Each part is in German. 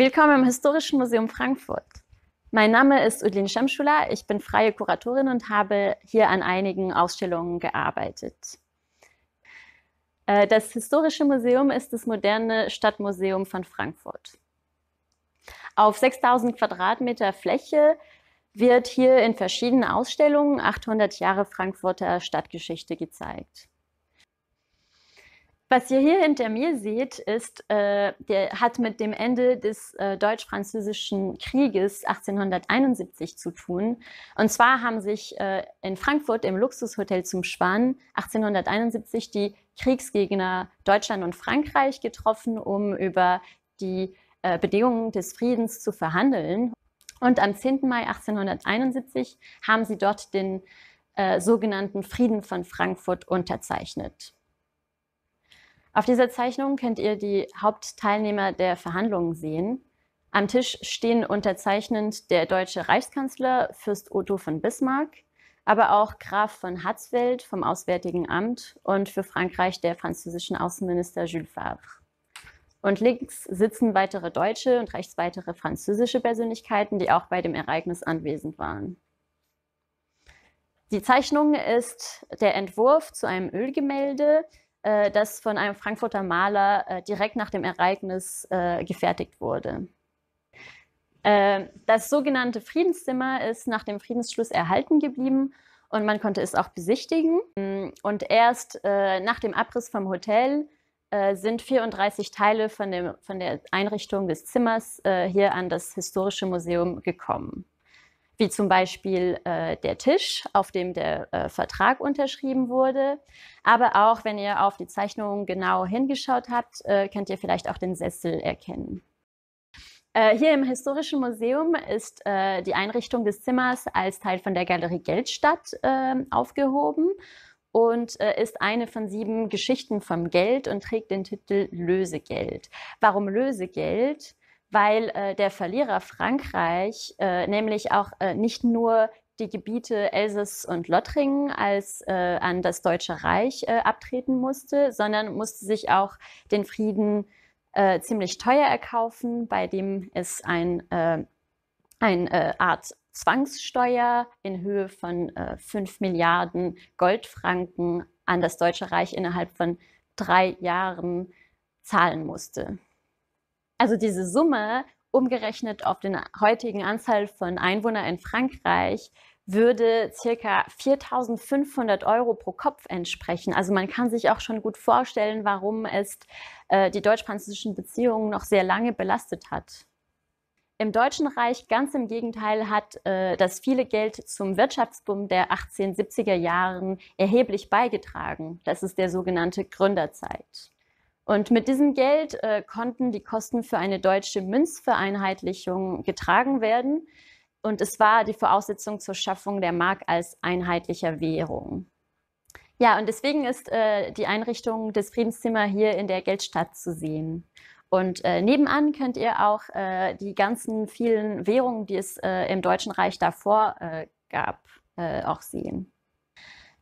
Willkommen im Historischen Museum Frankfurt. Mein Name ist Udlin Schamschula, ich bin freie Kuratorin und habe hier an einigen Ausstellungen gearbeitet. Äh, das Historische Museum ist das moderne Stadtmuseum von Frankfurt. Auf 6000 Quadratmeter Fläche wird hier in verschiedenen Ausstellungen 800 Jahre Frankfurter Stadtgeschichte gezeigt. Was ihr hier hinter mir seht, ist, äh, der hat mit dem Ende des äh, deutsch-französischen Krieges 1871 zu tun. Und zwar haben sich äh, in Frankfurt im Luxushotel zum Schwan 1871 die Kriegsgegner Deutschland und Frankreich getroffen, um über die äh, Bedingungen des Friedens zu verhandeln. Und am 10. Mai 1871 haben sie dort den äh, sogenannten Frieden von Frankfurt unterzeichnet. Auf dieser Zeichnung könnt ihr die Hauptteilnehmer der Verhandlungen sehen. Am Tisch stehen unterzeichnend der deutsche Reichskanzler Fürst Otto von Bismarck, aber auch Graf von Hatzfeld vom Auswärtigen Amt und für Frankreich der französische Außenminister Jules Favre. Und links sitzen weitere deutsche und rechts weitere französische Persönlichkeiten, die auch bei dem Ereignis anwesend waren. Die Zeichnung ist der Entwurf zu einem Ölgemälde, äh, das von einem Frankfurter Maler äh, direkt nach dem Ereignis äh, gefertigt wurde. Ähm, das sogenannte Friedenszimmer ist nach dem Friedensschluss erhalten geblieben und man konnte es auch besichtigen. Und erst äh, nach dem Abriss vom Hotel äh, sind 34 Teile von, dem, von der Einrichtung des Zimmers äh, hier an das Historische Museum gekommen wie zum Beispiel äh, der Tisch, auf dem der äh, Vertrag unterschrieben wurde. Aber auch, wenn ihr auf die Zeichnungen genau hingeschaut habt, äh, könnt ihr vielleicht auch den Sessel erkennen. Äh, hier im Historischen Museum ist äh, die Einrichtung des Zimmers als Teil von der Galerie Geldstadt ähm, aufgehoben und äh, ist eine von sieben Geschichten vom Geld und trägt den Titel Lösegeld. Warum Lösegeld? weil äh, der Verlierer Frankreich äh, nämlich auch äh, nicht nur die Gebiete Elsass und Lothringen als äh, an das Deutsche Reich äh, abtreten musste, sondern musste sich auch den Frieden äh, ziemlich teuer erkaufen, bei dem es ein, eine Art Zwangssteuer in Höhe von äh, 5 Milliarden Goldfranken an das Deutsche Reich innerhalb von drei Jahren zahlen musste. Also diese Summe umgerechnet auf den heutigen Anzahl von Einwohnern in Frankreich würde circa 4.500 Euro pro Kopf entsprechen. Also man kann sich auch schon gut vorstellen, warum es äh, die deutsch-französischen Beziehungen noch sehr lange belastet hat. Im Deutschen Reich ganz im Gegenteil hat äh, das viele Geld zum Wirtschaftsboom der 1870er Jahren erheblich beigetragen. Das ist der sogenannte Gründerzeit. Und mit diesem Geld äh, konnten die Kosten für eine deutsche Münzvereinheitlichung getragen werden. Und es war die Voraussetzung zur Schaffung der Mark als einheitlicher Währung. Ja, und deswegen ist äh, die Einrichtung des Friedenszimmer hier in der Geldstadt zu sehen. Und äh, nebenan könnt ihr auch äh, die ganzen vielen Währungen, die es äh, im Deutschen Reich davor äh, gab, auch sehen.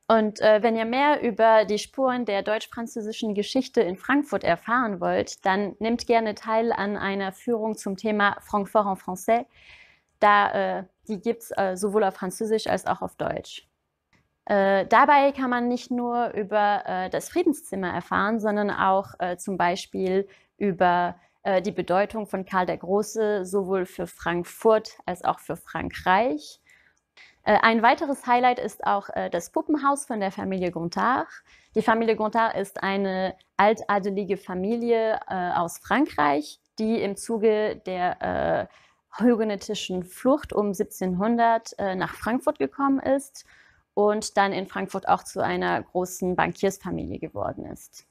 Und äh, wenn ihr mehr über die Spuren der deutsch-französischen Geschichte in Frankfurt erfahren wollt, dann nehmt gerne teil an einer Führung zum Thema Francfort en Français. Da, äh, die gibt es äh, sowohl auf Französisch als auch auf Deutsch. Äh, dabei kann man nicht nur über äh, das Friedenszimmer erfahren, sondern auch äh, zum Beispiel über die Bedeutung von Karl der Große sowohl für Frankfurt als auch für Frankreich äh, ein weiteres Highlight ist auch äh, das Puppenhaus von der Familie Gontard. Die Familie Gontard ist eine altadelige Familie äh, aus Frankreich, die im Zuge der huguenotischen Flucht um 1700 nach Frankfurt gekommen ist und dann in Frankfurt auch zu einer großen Bankiersfamilie geworden ist.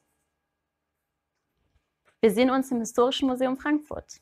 Wir sehen uns im Historischen Museum Frankfurt.